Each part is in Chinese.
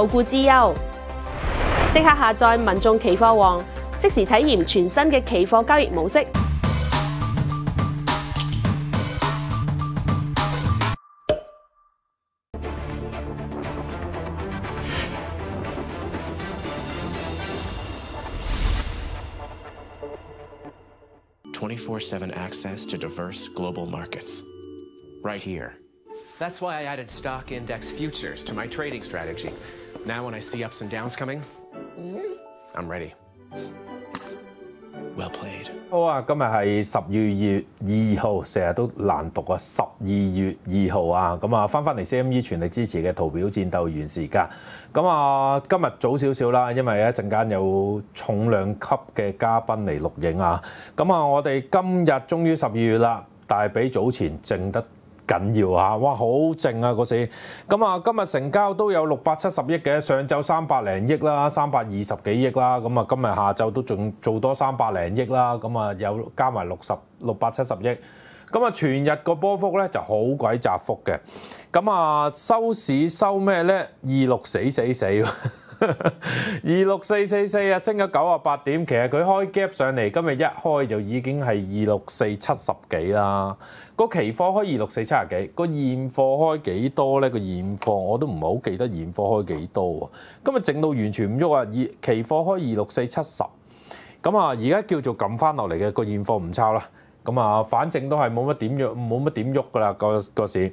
无顾之忧，即刻下载民众期货王，即时体验全新嘅期货交易模式。7 access to diverse global markets. Right here. That's why I added stock index futures to my trading strategy. now when i see ups and downs coming i'm ready well played 好啊今日系十二月二号成日都难读啊十二月二号啊咁啊翻翻嚟 cme 全力支持嘅图表战斗员时间咁啊今日早少少啦因为一阵间有重量级嘅嘉宾嚟录影啊咁啊我哋今日终于十二月啦但系比早前剩得緊要嚇，哇好靜啊嗰次，咁啊今日成交都有六百七十億嘅，上晝三百零億啦，三百二十幾億啦，咁啊今日下晝都仲做多三百零億啦，咁啊有加埋六十六百七十億，咁啊全日個波幅咧就好鬼窄幅嘅，咁啊收市收咩咧二六死死死。二六四四四啊，升咗九啊八点，其实佢开 gap 上嚟，今日一开就已经系二六四七十几啦。个期货开二六四七啊几，个现货开几多咧？个现货我都唔系好记得，现货开几多啊？今日整到完全唔喐啊！期期货开二六四七十，咁啊，而家叫做揿翻落嚟嘅个现货唔抄啦。咁啊，反正都系冇乜点喐，冇乜点喐噶啦个个市。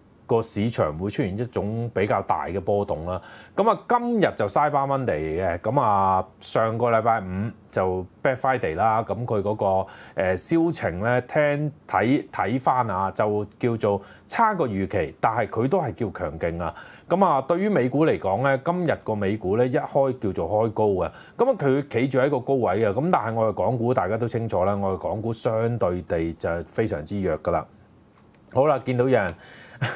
個市場會出現一種比較大嘅波動啦。咁啊，今日就 Saturday 嘅，咁啊上個禮拜五就 Black Friday 啦。咁佢嗰個誒銷情咧，聽睇睇翻啊，就叫做差過預期，但係佢都係叫強勁啊。咁啊，對於美股嚟講咧，今日個美股咧一開叫做開高嘅，咁啊佢企住喺個高位嘅。咁但係我哋港股大家都清楚啦，我哋港股相對地就非常之弱㗎啦。好啦，見到有人。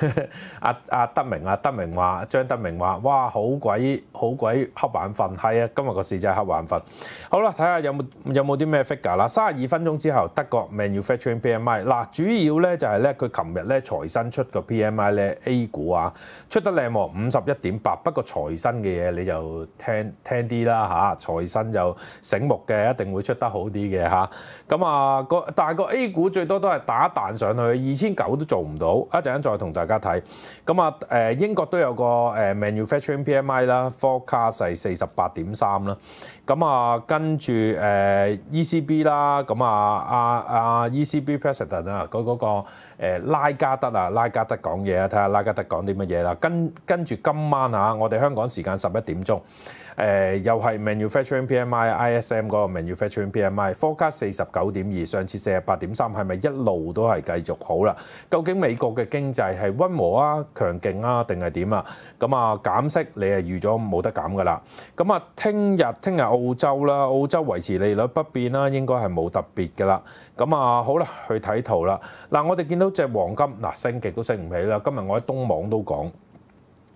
阿阿德明啊，德明話張德明話哇好鬼好鬼黑眼瞓係啊今日個市真係黑眼瞓好啦睇下有冇有冇啲咩 figure 啦三十二分鐘之後德國 manufacturing P M I 嗱主要咧就係咧佢琴日咧財新出個 P M I 咧 A 股啊出得靚喎五十一點八不過財新嘅嘢你就聽聽啲啦嚇財新就醒目嘅一定會出得好啲嘅嚇咁啊個但係個 A 股最多都係打彈上去二千九都做唔到一陣間再同。大家睇，咁啊，誒英國都有個誒 manufacturing P M I 啦，forecast 係四十八點三啦。咁啊，跟住誒 E C B 啦，咁啊，啊啊 E C B president 啊，佢嗰個拉加德啊，拉加德講嘢啊，睇下拉加德講啲乜嘢啦。跟跟住今晚啊，我哋香港時間十一點鐘。誒又係 manufacturing PMI、ISM 嗰個 manufacturing PMI，科加四十九點二，上次四十八點三，係咪一路都係繼續好啦？究竟美國嘅經濟係温和啊、強勁啊，定係點啊？咁啊減息你係預咗冇得減噶啦。咁啊聽日聽日澳洲啦，澳洲維持利率不變啦，應該係冇特別噶啦。咁啊好啦，去睇圖啦。嗱，我哋見到隻黃金，嗱升極都升唔起啦。今日我喺東網都講。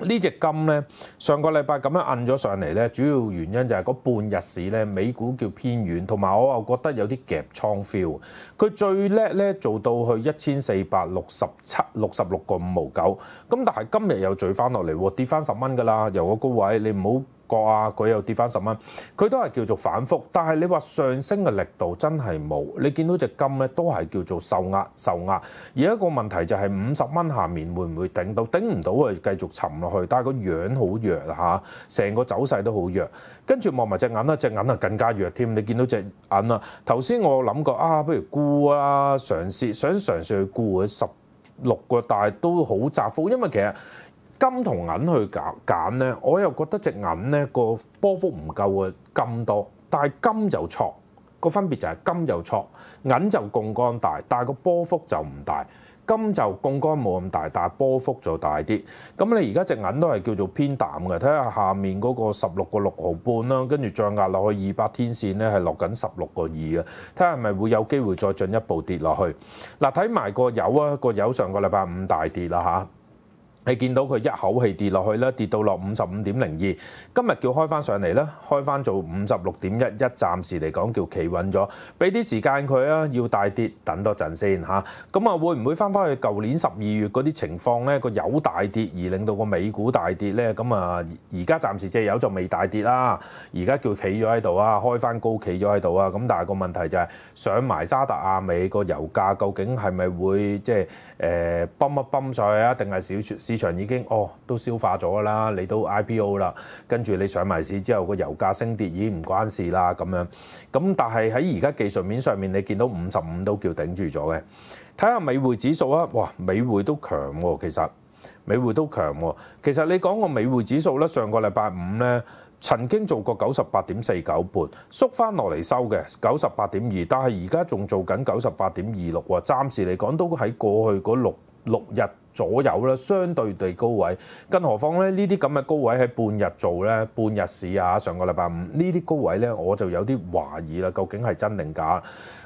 呢只金咧，上個禮拜咁樣摁咗上嚟咧，主要原因就係嗰半日市咧，美股叫偏軟，同埋我又覺得有啲夾倉 feel。佢最叻咧做到去一千四百六十七六十六個五毛九，咁但係今日又聚翻落嚟，跌翻十蚊㗎啦，由個高位，你唔好。個啊，佢又跌翻十蚊，佢都係叫做反覆。但係你話上升嘅力度真係冇。你見到只金咧，都係叫做受壓，受壓。而一個問題就係五十蚊下面會唔會頂到？頂唔到啊，繼續沉落去。但係個樣好弱嚇，成個走勢都好弱。跟住望埋隻眼啦，隻眼啊更加弱添。你見到隻眼啊，頭先我諗過啊，不如沽啊，嘗試想嘗試去沽佢十六個，但係都好窄幅，因為其實。金同銀去揀咧，我又覺得隻銀咧個波幅唔夠啊金多，但係金就錯個分別就係金就錯，銀就鉬光大，但係個波幅就唔大。金就鉬光冇咁大，但係波幅就大啲。咁你而家隻銀都係叫做偏淡嘅，睇下下面嗰個十六個六毫半啦，跟住再壓落去二百天線咧，係落緊十六個二嘅，睇下係咪會有機會再進一步跌落去。嗱，睇埋個油啊，個油上個禮拜五大跌啦嚇。係見到佢一口氣跌落去咧，跌到落五十五點零二。今日叫開翻上嚟咧，開翻做五十六點一一，暫時嚟講叫企穩咗。俾啲時間佢啊，要大跌等多陣先嚇。咁啊，會唔會翻返去舊年十二月嗰啲情況咧？個油大跌而令到個美股大跌咧？咁啊，而家暫時借有就未大跌啦。而家叫企咗喺度啊，開翻高企咗喺度啊。咁但係個問題就係上埋沙特亞美個油價究竟係咪會即係誒崩一崩上去啊？定係小少？場已經哦都消化咗啦，你都 IPO 啦，跟住你上埋市之後個油價升跌已經唔關事啦咁樣。咁但係喺而家技術面上面，你見到五十五都叫頂住咗嘅。睇下美匯指數啊，哇，美匯都強喎，其實美匯都強喎。其實你講個美匯指數咧，上個禮拜五咧曾經做過九十八點四九半，縮翻落嚟收嘅九十八點二，但係而家仲做緊九十八點二六喎。暫時嚟講都喺過去嗰六。六日左右啦，相對地高位，更何況咧呢啲咁嘅高位喺半日做咧，半日市啊，上個禮拜五呢啲高位咧我就有啲懷疑啦，究竟係真定假？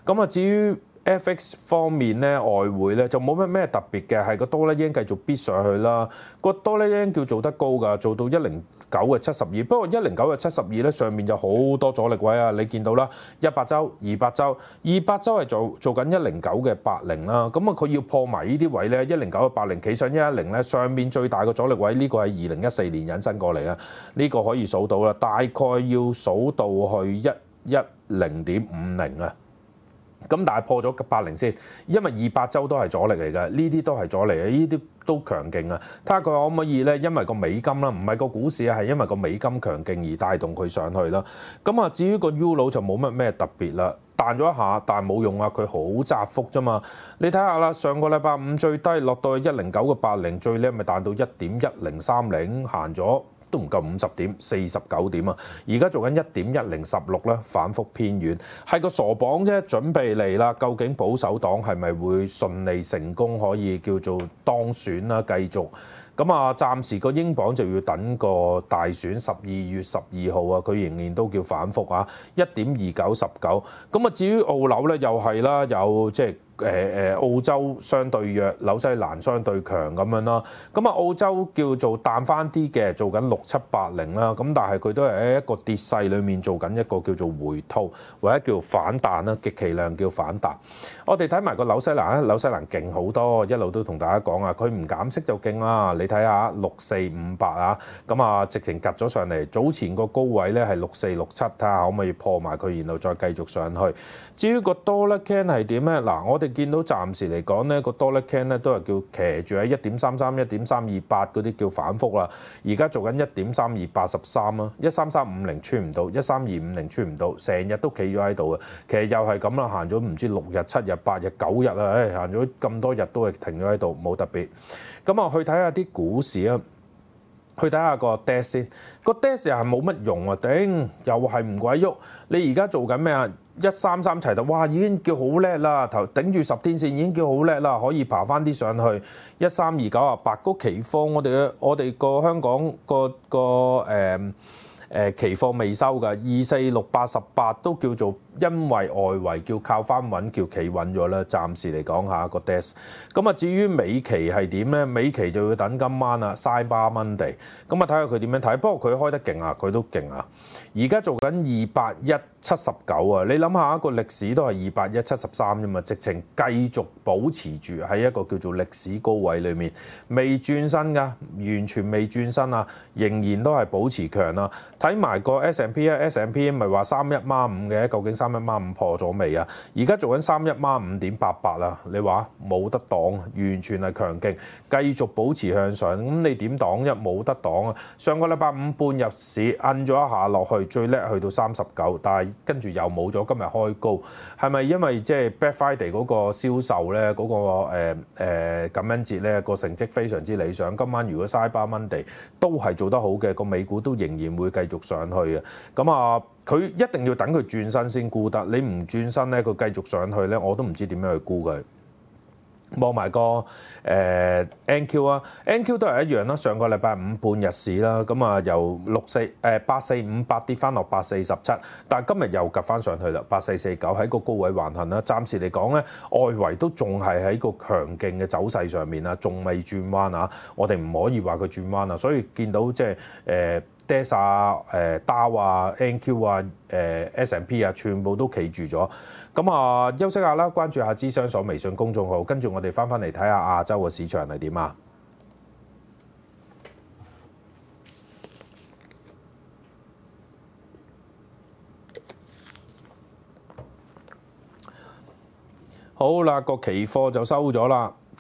咁啊至於 FX 方面咧，外匯咧就冇乜咩特別嘅，係個多咧已經繼續逼上去啦，個多咧已經叫做得高㗎，做到一零。九嘅七十二，不過一零九嘅七十二咧，上面就好多阻力位啊！你見到啦，一百周、二百周、二百周係做做緊一零九嘅八零啦。咁啊，佢要破埋呢啲位咧，一零九嘅八零企上一一零咧，上面最大嘅阻力位呢個係二零一四年引申過嚟啊！呢個可以數到啦，大概要數到去一一零點五零啊。咁但係破咗八零先，因為二百周都係阻力嚟嘅，呢啲都係阻力啊！呢啲都強勁啊！睇下佢可唔可以咧？因為個美金啦，唔係個股市啊，係因為個美金強勁而帶動佢上去啦。咁啊，至於個 u 佬就冇乜咩特別啦，彈咗一下，但冇用啊！佢好窄幅啫嘛。你睇下啦，上個禮拜五最低落到去一零九個八零，最叻咪彈到一點一零三零，行咗。都唔夠五十點，四十九點啊！而家做緊一點一零十六咧，反覆偏遠，係個傻榜啫，準備嚟啦！究竟保守黨係咪會順利成功可以叫做當選啦？繼續咁啊，暫時個英磅就要等個大選十二月十二號啊，佢仍然都叫反覆啊，一點二九十九咁啊。至於澳樓咧，又係啦，有即係。誒誒，澳洲相對弱，紐西蘭相對強咁樣啦。咁啊，澳洲叫做淡翻啲嘅，做緊六七八零啦。咁但係佢都係喺一個跌勢裏面做緊一個叫做回吐或者叫反彈啦，極其量叫反彈。我哋睇埋個紐西蘭咧，紐西蘭勁好多，一路都同大家講啊，佢唔減息就勁啦。你睇下六四五八啊，咁啊直情夾咗上嚟。早前個高位咧係六四六七，睇下可唔可以破埋佢，然後再繼續上去。至於個多 r can 係點咧？嗱，我哋見到暫時嚟講咧，個多 r can 咧都係叫騎住喺一點三三、一點三二八嗰啲叫反覆啦。而家做緊一點三二八十三啦，一三三五零穿唔到，一三二五零穿唔到，成日都企咗喺度嘅。其實又係咁啦，行咗唔知六日、七日、八日、九日啦，唉，行咗咁多日都係停咗喺度，冇特別。咁啊，去睇下啲股市啊，去睇下個 desk 先個 desk 又係冇乜用啊！頂又係唔鬼喐。你而家做緊咩啊？一三三齊到，哇！已經叫好叻啦，頭頂住十天線已經叫好叻啦，可以爬翻啲上去。一三二九啊，白谷期貨，我哋嘅我哋個香港個個誒誒期貨未收㗎，二四六八十八都叫做因為外圍叫靠翻穩叫企穩咗啦，暫時嚟講下個 death。咁啊，至於美期係點咧？美期就要等今晚啦，曬巴蚊地。咁啊，睇下佢點樣睇。不過佢開得勁啊，佢都勁啊。而家做緊二百一七十九啊！你諗下，一個歷史都係二百一七十三啫嘛，直情繼續保持住喺一個叫做歷史高位裏面，未轉身噶，完全未轉身啊，仍然都係保持強啦。睇埋個 S M P 啊，S M P 咪話三一孖五嘅，究竟三一孖五破咗未啊？而家做緊三一孖五點八八啊！你話冇得擋，完全係強勁，繼續保持向上。咁你點擋一冇得擋啊？上個禮拜五半入市，摁咗一下落去。最叻去到三十九，但係跟住又冇咗今日開高，係咪因為即係 bad Friday 嗰個銷售咧，嗰個誒誒感恩節咧個成績非常之理想。今晚如果 size d a 地都係做得好嘅，個美股都仍然會繼續上去嘅。咁啊，佢一定要等佢轉身先沽得，你唔轉身咧，佢繼續上去咧，我都唔知點樣去沽佢。望埋個誒 NQ 啊，NQ 都係一樣啦。上個禮拜五半日市啦，咁啊由六四誒八四五八跌翻落八四十七，但係今日又及翻上去啦，八四四九喺個高位橫行啦。暫時嚟講咧，外圍都仲係喺個強勁嘅走勢上面啊，仲未轉彎啊。我哋唔可以話佢轉彎啊，所以見到即係誒。Dsa 啊、誒 Dow 啊、NQ 啊、誒 S n P 啊，全部都企住咗。咁啊，休息下啦，關注下資商所微信公眾號，跟住我哋翻返嚟睇下亞洲嘅市場係點啊！好啦，個期貨就收咗啦。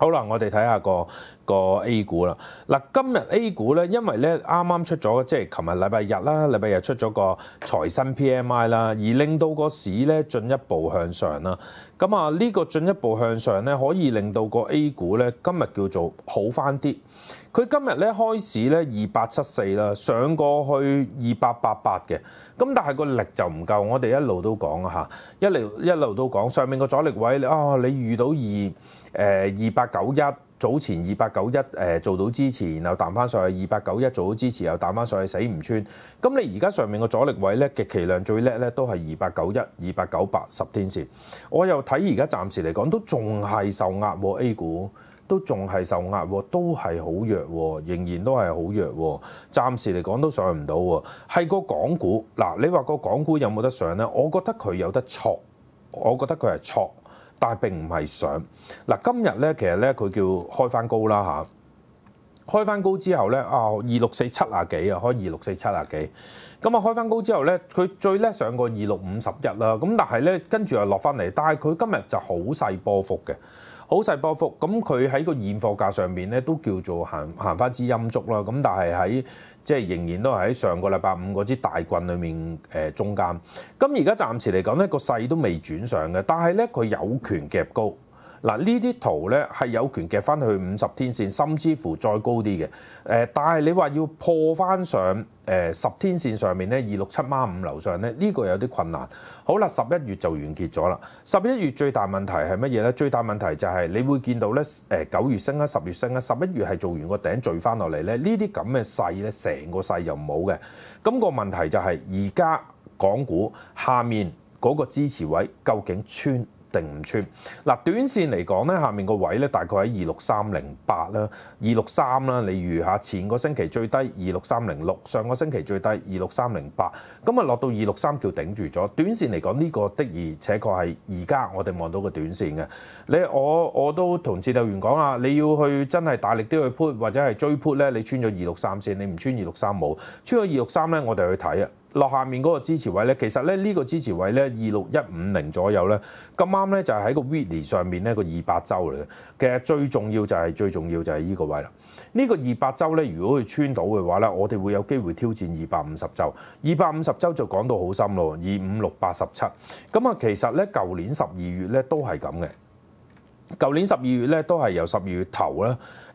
好啦，我哋睇下個個 A 股啦。嗱，今日 A 股咧，因為咧啱啱出咗，即系琴日禮拜日啦，禮拜日出咗個財新 PMI 啦，而令到個市咧進一步向上啦。咁啊，呢個進一步向上咧，可以令到個 A 股咧今日叫做好翻啲。佢今日咧開市咧二八七四啦，上過去二八八八嘅。咁但係個力就唔夠，我哋一路都講啊嚇，一路一路都講上面個阻力位你啊，你遇到二。誒二百九一早前二百九一做到支持，然後彈翻上去二百九一做到支持，又彈翻上去死唔穿。咁你而家上面個阻力位咧極其量最叻咧都係二百九一、二百九八十天線。我又睇而家暫時嚟講都仲係受壓，A 股都仲係受壓，都係好弱，仍然都係好弱。暫時嚟講都上唔到喎。係個港股嗱，你話個港股有冇得上呢？我覺得佢有得挫，我覺得佢係挫，但係並唔係上。嗱，今日咧其實咧佢叫開翻高啦嚇，開翻高之後咧啊二六四七啊幾啊，開二六四七啊幾，咁啊開翻高之後咧，佢最叻上過二六五十一啦，咁但係咧跟住又落翻嚟，但係佢今日就好細波幅嘅，好細波幅，咁佢喺個現貨價上面咧都叫做行行翻支陰足啦，咁但係喺即係仍然都係喺上個禮拜五嗰支大棍裏面誒中間，咁而家暫時嚟講咧個勢都未轉上嘅，但係咧佢有權夾高。嗱，呢啲圖咧係有權夾翻去五十天線，甚至乎再高啲嘅。誒，但係你話要破翻上誒十天線上面咧，二六七孖五樓上咧，呢個有啲困難。好啦，十一月就完結咗啦。十一月最大問題係乜嘢咧？最大問題就係你會見到咧，誒九月升啊，十月升啊，十一月係做完個頂聚翻落嚟咧，呢啲咁嘅勢咧，成個勢就冇嘅。咁個問題就係，而家港股下面嗰個支持位究竟穿？定唔穿嗱，短線嚟講咧，下面個位咧大概喺二六三零八啦，二六三啦，你預下前個星期最低二六三零六，上個星期最低二六三零八，咁啊落到二六三叫頂住咗。短線嚟講呢個的而且確係而家我哋望到嘅短線嘅。你我我都同戰鬥員講啊，你要去真係大力啲去 put 或者係追 put 咧，你穿咗二六三線，你唔穿二六三冇穿咗二六三咧，我哋去睇啊。落下面嗰個支持位咧，其實咧呢個支持位咧二六一五零左右咧，咁啱咧就係喺個 weekly 上面咧個二百周嚟嘅。其實最重要就係最重要就係呢個位啦。呢個二百周咧，如果佢穿到嘅話咧，我哋會有機會挑戰二百五十周。二百五十周就講到好深咯，二五六八十七。咁啊，其實咧舊年十二月咧都係咁嘅。舊年十二月咧都係由十二月頭咧。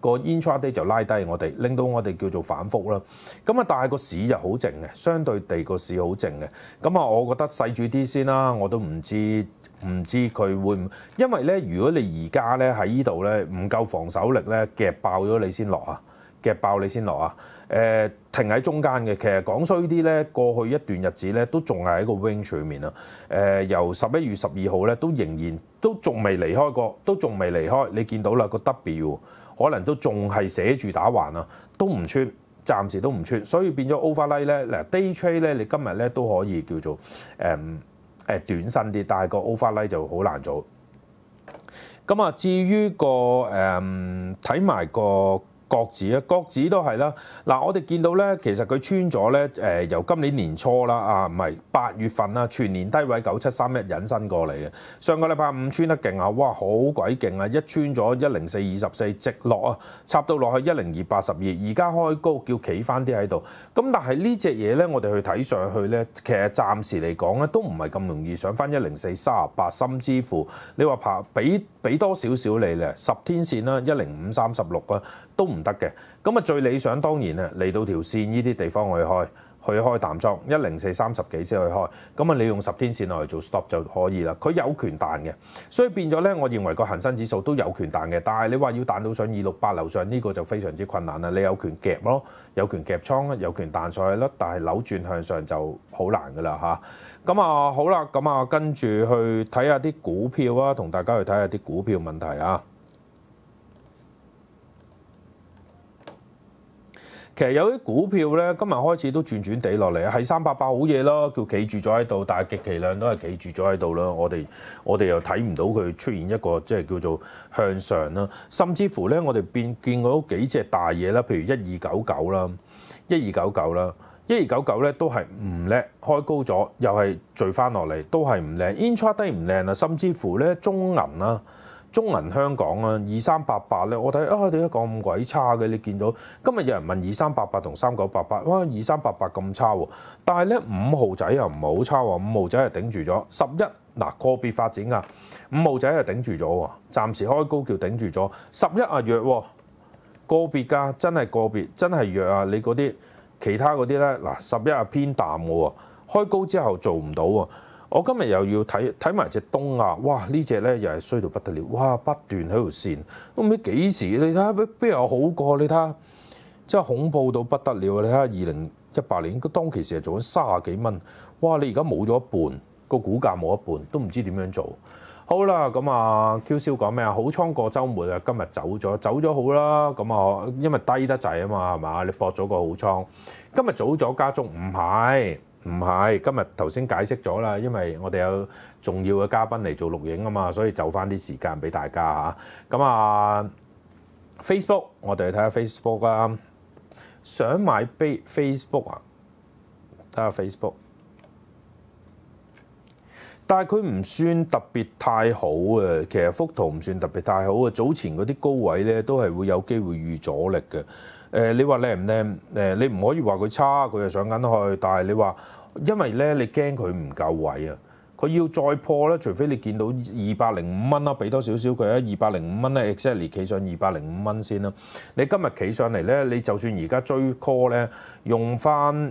個 i n t r y 就拉低我哋，令到我哋叫做反覆啦。咁啊，但係個市就好靜嘅，相對地個市好靜嘅。咁啊，我覺得細住啲先啦。我都唔知唔知佢會，因為咧，如果你而家咧喺呢度咧，唔夠防守力咧，夾爆咗你先落啊，夾爆你先落啊。誒，停喺中間嘅。其實講衰啲咧，過去一段日子咧，都仲係喺個 range 裏面啊。誒，由十一月十二號咧，都仍然都仲未離開過，都仲未離開。你見到啦個 W。可能都仲係寫住打橫啊，都唔穿，暫時都唔穿，所以變咗 overlay 咧，嗱 day trade 咧，你今日咧都可以叫做誒誒短身啲，但係個 overlay 就好難做。咁啊，至於個誒睇埋個。各自啊，各自都係啦。嗱，我哋見到咧，其實佢穿咗咧，誒，由今年年初啦，啊，唔係八月份啦，全年低位九七三一引申過嚟嘅。上個禮拜五穿得勁啊，哇，好鬼勁啊！一穿咗一零四二十四直落啊，插到落去一零二八十二，而家開高叫企翻啲喺度。咁但係呢只嘢咧，我哋去睇上去咧，其實暫時嚟講咧，都唔係咁容易上翻一零四三十八，甚至乎你話爬俾。俾多少少你咧，十天線啦，一零五三十六啊，都唔得嘅。咁啊，最理想當然啊，嚟到條線呢啲地方去開，去開淡倉，一零四三十幾先去開。咁啊，你用十天線落去做 stop 就可以啦。佢有權彈嘅，所以變咗咧，我認為個恒生指數都有權彈嘅。但係你話要彈到上二六八樓上呢個就非常之困難啦。你有權夾咯，有權夾倉啦，有權彈上去咯。但係扭轉向上就好難噶啦嚇。咁啊，好啦，咁啊，跟住去睇下啲股票啊，同大家去睇下啲股票問題啊。其實有啲股票咧，今日開始都轉轉地落嚟，係三百八好嘢咯，叫企住咗喺度，但係極其量都係企住咗喺度啦。我哋我哋又睇唔到佢出現一個即係叫做向上啦，甚至乎咧，我哋見見到幾隻大嘢啦，譬如一二九九啦，一二九九啦。一二九九咧都係唔叻，開高咗又係聚翻落嚟，都係唔靚。i n t r a 低唔靚啊，甚至乎咧中銀啦、中銀香港啊，二三八八咧，我睇啊，你都咁鬼差嘅，你見到今日有人問二三八八同三九八八，哇，二三八八咁差喎，但係咧五號仔又唔係好差喎，五號仔係頂住咗十一嗱個別發展㗎，五號仔係頂住咗喎，暫時開高叫頂住咗十一啊弱個別㗎，真係個別，真係弱啊，你嗰啲。其他嗰啲咧，嗱十一係偏淡嘅喎，開高之後做唔到喎。我今日又要睇睇埋只東亞，哇！呢只咧又係衰到不得了，哇！不斷喺度線都唔知幾時。你睇邊邊有好過？你睇下，真係恐怖到不得了。你睇二零一八年，當其時係做緊三十幾蚊，哇！你而家冇咗一半，個股價冇一半，都唔知點樣做。好啦，咁啊，Q 少講咩啊？好倉過週末啊，今日走咗，走咗好啦。咁啊，因為低得滯啊嘛，係嘛？你博咗個好倉，今日走咗加中，唔係唔係。今日頭先解釋咗啦，因為我哋有重要嘅嘉賓嚟做錄影啊嘛，所以就翻啲時間俾大家嚇。咁啊，Facebook，我哋去睇下 Facebook 啊，想買 b Facebook 啊？睇下 Facebook。但係佢唔算特別太好嘅，其實幅圖唔算特別太好啊。早前嗰啲高位咧，都係會有機會遇阻力嘅。誒，你話靚唔靚？誒，你唔可以話佢差，佢又上緊去。但係你話，因為咧，你驚佢唔夠位啊。佢要再破咧，除非你見到二百零五蚊啦，俾多少少佢啊。二百零五蚊咧，exactly 企上二百零五蚊先啦。你今日企上嚟咧，你就算而家追 call 咧，用翻。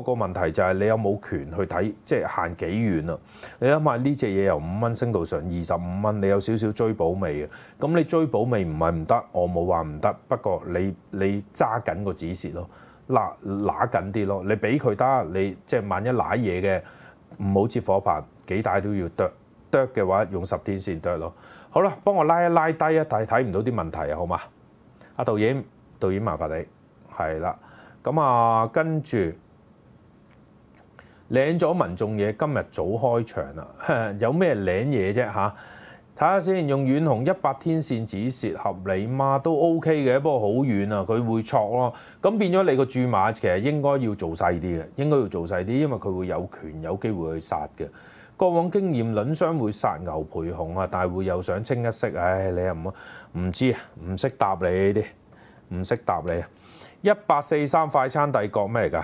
個問題就係你有冇權去睇，即係限幾遠啊？你諗下呢只嘢由五蚊升到上二十五蚊，你有少少追保未啊？咁你追保未唔係唔得？我冇話唔得，不過你你揸緊個指示咯，嗱揦緊啲咯。你俾佢得，你即係萬一揦嘢嘅，唔好接火棒幾大都要剁剁嘅話，用十天先剁咯。好啦，幫我拉一拉低啊，但係睇唔到啲問題啊，好嘛？阿導演，導演麻煩你係啦。咁啊，跟住。領咗民眾嘢，今日早開場啦，有咩領嘢啫嚇？睇下先，用遠紅一百天線指蝕合理嗎？都 OK 嘅，不過好遠啊，佢會錯咯。咁變咗你個注碼其實應該要做細啲嘅，應該要做細啲，因為佢會有權有機會去殺嘅。過往經驗，輪商會殺牛培紅啊，但係會又想清一色，唉，你又唔唔知啊，唔識答你呢啲，唔識答你啊！一八四三快餐帝國咩嚟㗎？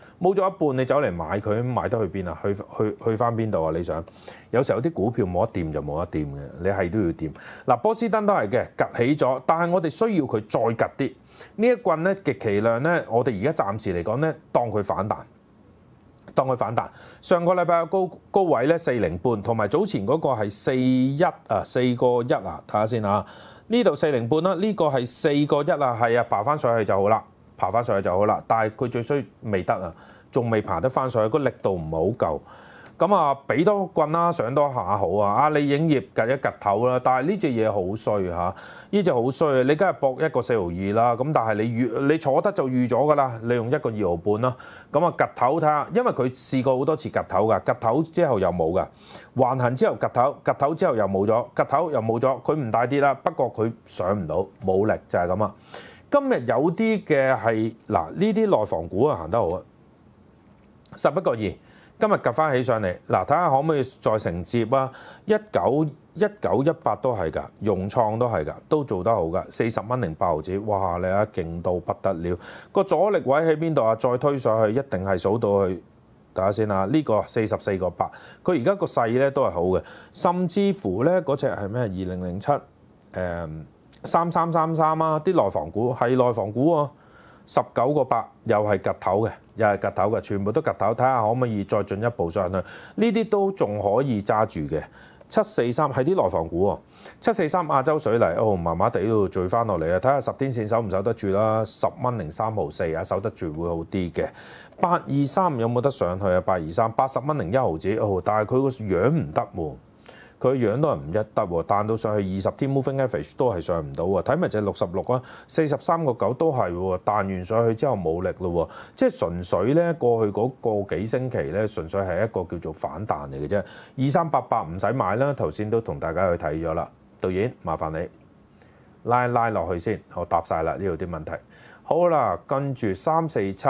冇咗一半，你走嚟買佢，買得去邊啊？去去去翻邊度啊？你想有時候啲股票冇得掂就冇得掂嘅，你係都要掂。嗱，波斯登都係嘅，趌起咗，但係我哋需要佢再趌啲。呢一棍咧極其量咧，我哋而家暫時嚟講咧，當佢反彈，當佢反彈。上個禮拜嘅高高位咧四零半，同埋早前嗰個係四一啊四個一啊，睇下先啊。呢度四零半啦，呢個係四個一啊，係啊，爬翻上去就好啦。爬翻上去就好啦，但係佢最衰未得啊，仲未爬得翻上去，個力度唔好夠。咁啊，俾多棍啦，上多下好啊。阿里影業趌一趌頭啦，但係呢隻嘢好衰嚇，呢隻好衰。你梗係搏一個四毫二啦，咁但係你預你坐得就預咗㗎啦，你用一個二毫半啦。咁啊趌頭睇，下，因為佢試過好多次趌頭㗎，趌頭之後又冇㗎，橫行之後趌頭，趌頭之後又冇咗，趌頭又冇咗。佢唔大啲啦，不過佢上唔到，冇力就係咁啊。今日有啲嘅係嗱，呢啲內房股啊行得好啊，十一個二，今日夾翻起上嚟嗱，睇下可唔可以再承接啊？一九一九一八都係㗎，融創都係㗎，都做得好㗎，四十蚊零八毫子，哇！你啊勁到不得了，個阻力位喺邊度啊？再推上去一定係數到去，睇下先啊！呢個四十四个八，佢而家個勢咧都係好嘅，甚至乎咧嗰隻係咩？二零零七誒。三三三三啊！啲內房股係內房股喎，十九個八又係夾頭嘅，又係夾頭嘅，全部都夾頭。睇下可唔可以再進一步上去？呢啲都仲可以揸住嘅。七四三係啲內房股喎，七四三亞洲水泥哦，麻麻地度聚翻落嚟啊！睇下十天線守唔守得住啦？十蚊零三毫四啊，守得住會好啲嘅。八二三有冇得上去啊？八二三八十蚊零一毫子哦，但係佢個樣唔得喎。佢樣都係唔一得喎，彈到上去二十天 moving average 都係上唔到喎，睇埋只六十六啊，四十三個九都係喎，彈完上去之後冇力咯，即係純粹咧過去嗰個幾星期咧，純粹係一個叫做反彈嚟嘅啫，二三八八唔使買啦，頭先都同大家去睇咗啦，導演麻煩你拉拉落去先，我答晒啦呢度啲問題，好啦，跟住三四七。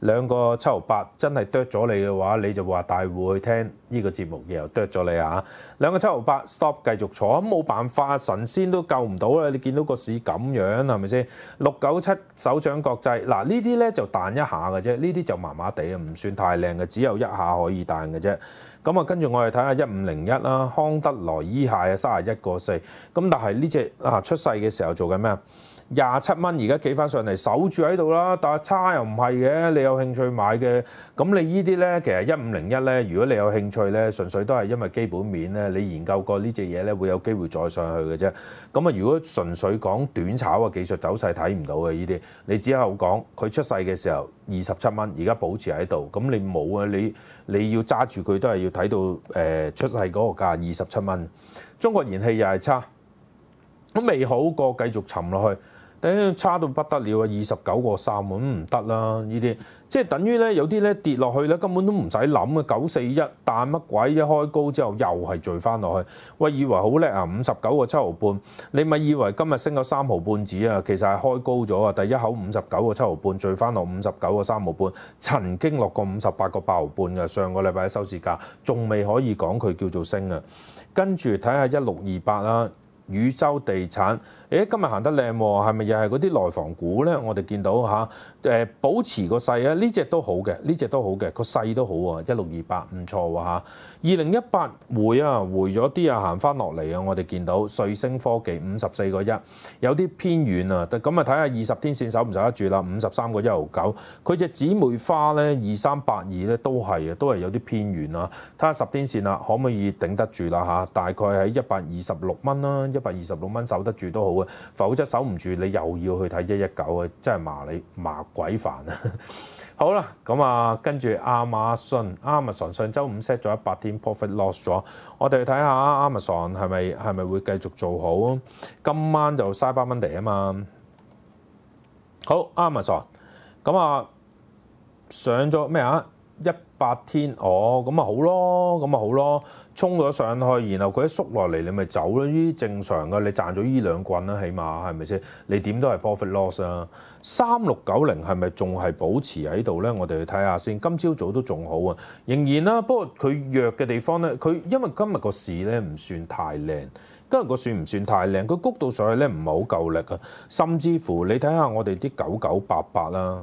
兩個七毫八真係啄咗你嘅話，你就話大會去聽呢個節目，然後啄咗你啊！兩個七毫八 stop 繼續坐，咁冇辦法，神仙都救唔到啦！你見到個市咁樣係咪先？六九七首長國際嗱呢啲咧就彈一下嘅啫，呢啲就麻麻地，唔算太靚嘅，只有一下可以彈嘅啫。咁啊，跟住我哋睇下一五零一啦，康德萊衣啊，三十一個四。咁但係呢只啊出世嘅時候做緊咩啊？廿七蚊而家企翻上嚟，守住喺度啦。但係差又唔係嘅，你有興趣買嘅，咁你依啲咧，其實一五零一咧，如果你有興趣咧，純粹都係因為基本面咧，你研究過呢只嘢咧，會有機會再上去嘅啫。咁啊，如果純粹講短炒嘅技術走勢睇唔到嘅依啲，你只有講佢出世嘅時候二十七蚊，而家保持喺度。咁你冇啊，你你要揸住佢都係要睇到誒出世嗰個價二十七蚊。中國燃氣又係差，咁未好過，繼續沉落去。頂差到不得了啊！二十九個三咁唔得啦！呢啲即係等於咧，有啲咧跌落去咧，根本都唔使諗啊！九四一彈乜鬼一開高之後又係聚翻落去。喂，以為好叻啊！五十九個七毫半，你咪以為今日升咗三毫半紙啊？其實係開高咗啊！第一口五十九個七毫半，聚翻落五十九個三毫半，曾經落過五十八個八毫半嘅。上個禮拜嘅收市價仲未可以講佢叫做升啊。跟住睇下一六二八啦。宇宙地產，誒今日行得靚喎，係咪又係嗰啲內房股呢？我哋見到嚇。誒保持個勢啊！呢只都好嘅，呢只都好嘅，個勢都好啊！一六二八唔錯喎嚇。二零一八回啊，回咗啲啊，行翻落嚟啊，我哋見到瑞星科技五十四个一，有啲偏遠啊。咁啊睇下二十天線守唔守得住啦？五十三個一毫九，佢只紫梅花咧二三八二咧都係啊，都係有啲偏遠啊。睇下十天線啦，可唔可以頂得住啦嚇？大概喺一百二十六蚊啦，一百二十六蚊守得住都好啊，否則守唔住你又要去睇一一九啊，真係麻你麻。鬼煩啊！好啦，咁啊，跟住亞馬遜 （Amazon） 上週五 set 咗一百天 profit loss 咗，我哋睇下 Amazon 係咪係咪會繼續做好？今晚就 Saturday 啊嘛。好，Amazon，咁啊，上咗咩啊？一百天哦，咁啊好咯，咁啊好咯，衝咗上去，然後佢一縮落嚟，你咪走咯，啲正常噶，你賺咗呢兩棍啦，起碼係咪先？你點都係 profit loss 啊！三六九零係咪仲係保持喺度咧？我哋去睇下先，今朝早都仲好啊，仍然啦，不過佢弱嘅地方咧，佢因為今日個市咧唔算太靚，今日個算唔算太靚？佢谷到上去咧唔係好夠力啊，甚至乎你睇下我哋啲九九八八啦。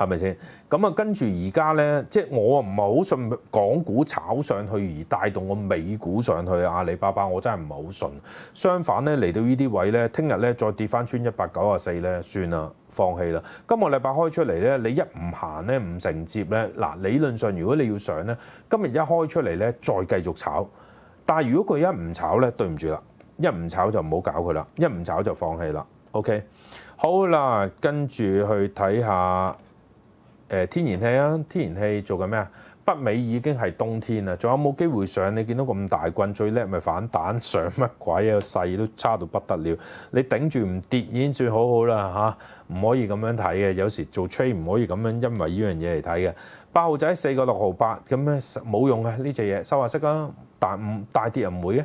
係咪先咁啊？跟住而家咧，即係我唔係好信港股炒上去而帶動個美股上去。阿里巴巴我真係唔係好信。相反咧，嚟到呢啲位咧，聽日咧再跌翻穿一百九啊四咧，算啦，放棄啦。今個禮拜開出嚟咧，你一唔行咧，唔承接咧，嗱理論上如果你要上咧，今日一開出嚟咧，再繼續炒。但係如果佢一唔炒咧，對唔住啦，一唔炒就唔好搞佢啦，一唔炒就放棄啦。OK，好啦，跟住去睇下。誒天然氣啊，天然氣做緊咩啊？北美已經係冬天啦，仲有冇機會上？你見到咁大棍，最叻咪反彈上乜鬼啊？細都差到不得了，你頂住唔跌已經算好好啦嚇，唔可以咁樣睇嘅。有時做 trade 唔可以咁樣，因為呢樣嘢嚟睇嘅。八號仔四個六號八咁樣冇用嘅呢只嘢收下息啊！但唔大跌又唔會嘅，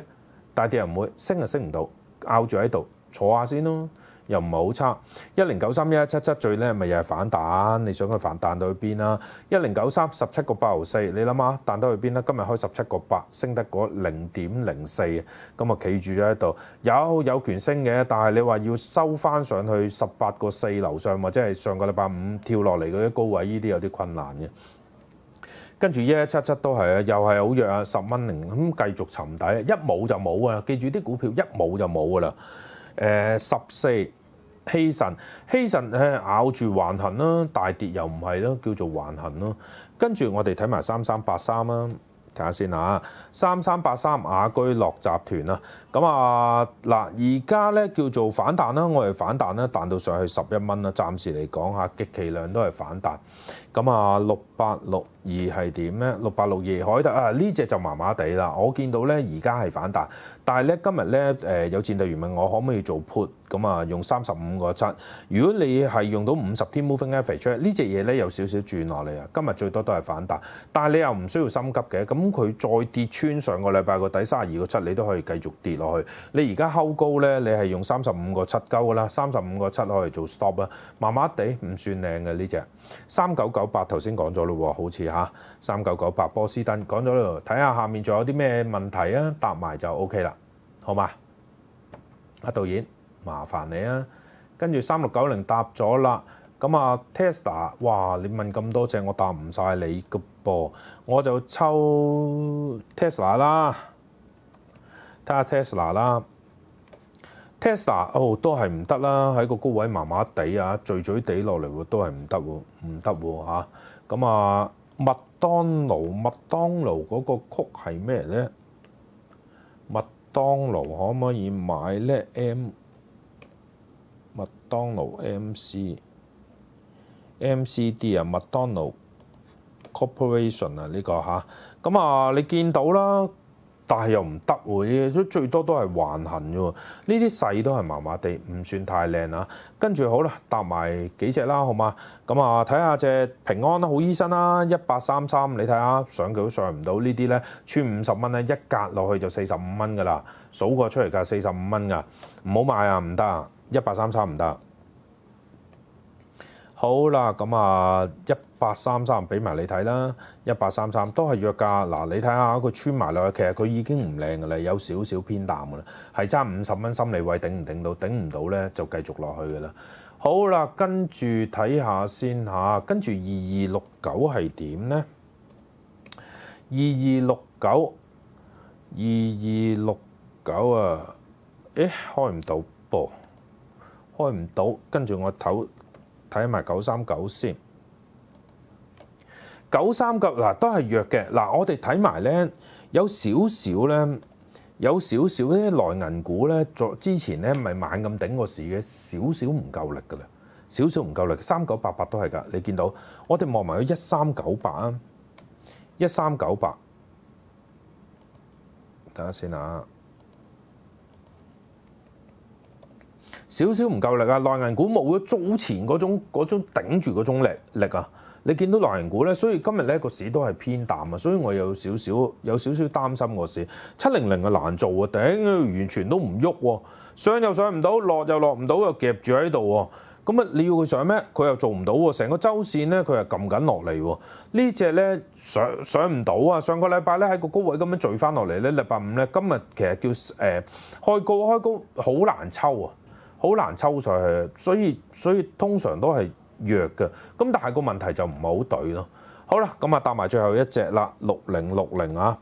大跌又唔會，升就升唔到，拗住喺度坐下先咯。又唔係好差，一零九三一一七七最叻咪又係反彈？你想佢反彈到去邊啦？一零九三十七個八毫四，你諗下，彈到去邊啦？今日開十七個八，升得嗰零點零四，咁啊企住咗喺度，有有權升嘅，但係你話要收翻上去十八個四樓上，或者係上個禮拜五跳落嚟嗰啲高位，呢啲有啲困難嘅。跟住一七七都係啊，又係好弱啊，十蚊零咁繼續沉底，一冇就冇啊！記住啲股票一冇就冇噶啦，誒十四。希神，希神誒咬住橫行啦，大跌又唔係啦，叫做橫行咯。跟住我哋睇埋三三八三啦，睇下先啊。三三八三雅居樂集團啊，咁啊嗱，而家咧叫做反彈啦，我哋反彈啦，彈到上去十一蚊啦。暫時嚟講下，極其量都係反彈。咁啊六八六二係點咧？六八六二海德啊，呢只就麻麻地啦。我見到咧而家係反彈。但係咧，今日咧，誒有戰隊員問我可唔可以做 put 咁啊？用三十五個七。如果你係用到五十天 moving average 呢只嘢咧，有少少轉落嚟啊。今日最多都係反彈，但係你又唔需要心急嘅。咁佢再跌穿上個禮拜個底三十二個七，你都可以繼續跌落去。你而家睺高咧，你係用三十五個七鳩啦，三十五個七可以做 stop 啦。麻麻地，唔算靚嘅呢只。三九九八頭先講咗咯，好似嚇三九九八波斯登講咗啦。睇下下面仲有啲咩問題啊？答埋就 OK 啦。好嘛，阿導演，麻煩你啊。跟住三六九零答咗啦。咁啊，Tesla，哇，你問咁多隻，我答唔曬你個噃。我就抽 Tesla 啦，睇下 Tesla 啦，Tesla 哦，都係唔得啦。喺個高位麻麻地啊，碎嘴地落嚟喎，都係唔得喎，唔得喎嚇。咁啊，麥當勞，麥當勞嗰個曲係咩咧？麥。当當勞可唔可以買咧？M 麥當勞 M C M C D 啊，麥當勞 Corporation 啊，呢個嚇咁啊，你見到啦。但係又唔得喎，都最多都係橫行啫喎，呢啲細都係麻麻地，唔算太靚啊。跟住好啦，搭埋幾隻啦，好嘛？咁啊，睇下只平安啦，好醫生啦，一百三三，你睇下上佢都上唔到呢啲咧，穿五十蚊咧一格落去就四十五蚊㗎啦，數過出嚟㗎，四十五蚊㗎，唔好買啊，唔得，一百三三唔得。好啦，咁啊，一八三三俾埋你睇啦，一八三三都係約價嗱。你睇下佢穿埋落去，其實佢已經唔靚嘅啦，有少少偏淡嘅啦，係差五十蚊心理位頂唔頂到，頂唔到咧就繼續落去嘅啦。好啦，跟住睇下先嚇，跟住二二六九係點咧？二二六九，二二六九啊，誒開唔到噃，開唔到，跟住我投。睇埋九三九先，九三九嗱都係弱嘅嗱。我哋睇埋咧有少少咧，有少少啲內銀股咧，作之前咧咪猛咁頂個市嘅少少唔夠力噶啦，少少唔夠力。三九八八都係噶，你見到我哋望埋去一三九八啊，一三九八，等下先啊。少少唔夠力啊！內銀股冇咗早前嗰種嗰種頂住嗰種力力啊！你見到內銀股咧，所以今日咧個市都係偏淡啊！所以我有少少有少少擔心個市。七零零啊難做喎，頂完全都唔喐喎，上又上唔到，落又落唔到，又夾住喺度喎。咁啊，你要佢上咩？佢又做唔到喎。成個周線咧，佢係撳緊落嚟喎。呢只咧上上唔到啊！上個禮拜咧喺個高位咁樣聚翻落嚟咧，禮拜五咧，今日其實叫誒開高開高好難抽啊！好難抽上，所以所以通常都係弱嘅。咁但係個問題就唔係好對咯。好啦，咁啊，搭埋最後一隻啦，六零六零啊，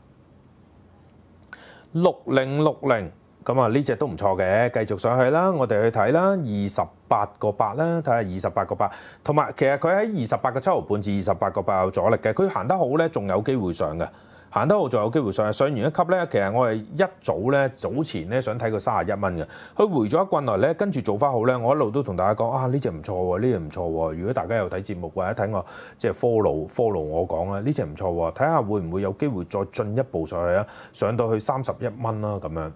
六零六零咁啊，呢只都唔錯嘅，繼續上去啦。我哋去睇啦，二十八個八啦，睇下二十八個八。同埋其實佢喺二十八個七毫半至二十八個八有阻力嘅，佢行得好呢，仲有機會上嘅。行得好，仲有機會上上完一級咧。其實我係一早咧，早前咧想睇佢三十一蚊嘅，佢回咗一棍來咧，跟住做翻好咧。我一路都同大家講啊，呢只唔錯喎，呢只唔錯喎。如果大家有睇節目或者睇我即係 follow follow 我講啊，呢只唔錯喎。睇下會唔會有機會再進一步上去啊？上到去三十一蚊啦，咁樣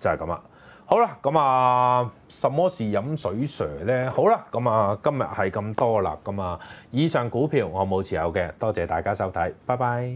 就係咁啦。好啦，咁啊，什麼是飲水 Sir 咧？好啦，咁啊，今日係咁多啦，咁啊，以上股票我冇持有嘅，多謝大家收睇，拜拜。